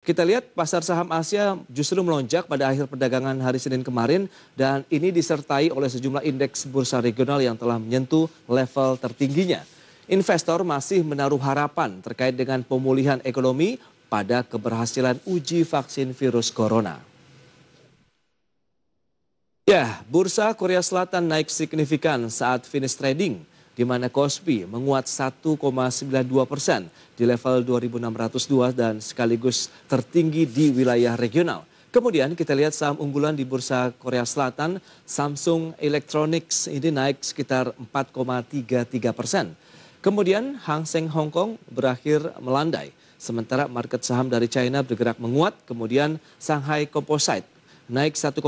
Kita lihat pasar saham Asia justru melonjak pada akhir perdagangan hari Senin kemarin dan ini disertai oleh sejumlah indeks bursa regional yang telah menyentuh level tertingginya. Investor masih menaruh harapan terkait dengan pemulihan ekonomi pada keberhasilan uji vaksin virus corona. Ya, bursa Korea Selatan naik signifikan saat finish trading di mana Kospi menguat 1,92 persen di level 2.602 dan sekaligus tertinggi di wilayah regional. Kemudian kita lihat saham unggulan di Bursa Korea Selatan, Samsung Electronics ini naik sekitar 4,33 persen. Kemudian Hang Seng Hong Kong berakhir melandai. Sementara market saham dari China bergerak menguat, kemudian Shanghai Composite naik 1,05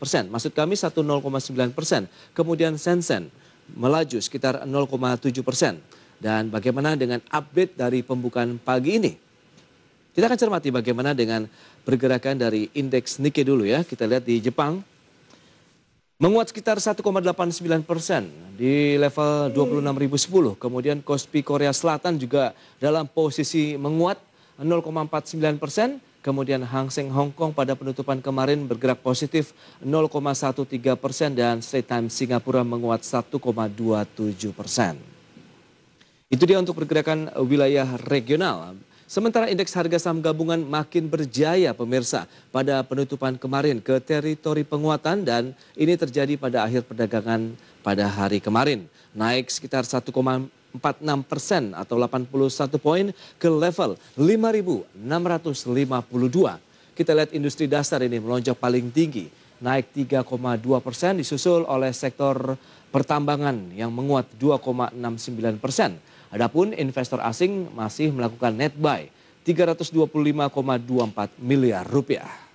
persen. Maksud kami 1,09 persen. Kemudian Shenzhen melaju sekitar 0,7 persen. Dan bagaimana dengan update dari pembukaan pagi ini? Kita akan cermati bagaimana dengan pergerakan dari indeks Nikkei dulu ya. Kita lihat di Jepang menguat sekitar 1,89 persen di level 26.010. Kemudian Kospi Korea Selatan juga dalam posisi menguat 0,49 persen Kemudian Hang Seng Hong Kong pada penutupan kemarin bergerak positif 0,13 persen dan Straits Times Singapura menguat 1,27 persen. Itu dia untuk pergerakan wilayah regional. Sementara indeks harga saham gabungan makin berjaya pemirsa pada penutupan kemarin ke teritori penguatan dan ini terjadi pada akhir perdagangan pada hari kemarin. Naik sekitar 46 persen atau 81 poin ke level 5.652. Kita lihat industri dasar ini melonjak paling tinggi, naik 3,2 persen disusul oleh sektor pertambangan yang menguat 2,69 persen. Adapun investor asing masih melakukan net buy 325,24 miliar rupiah.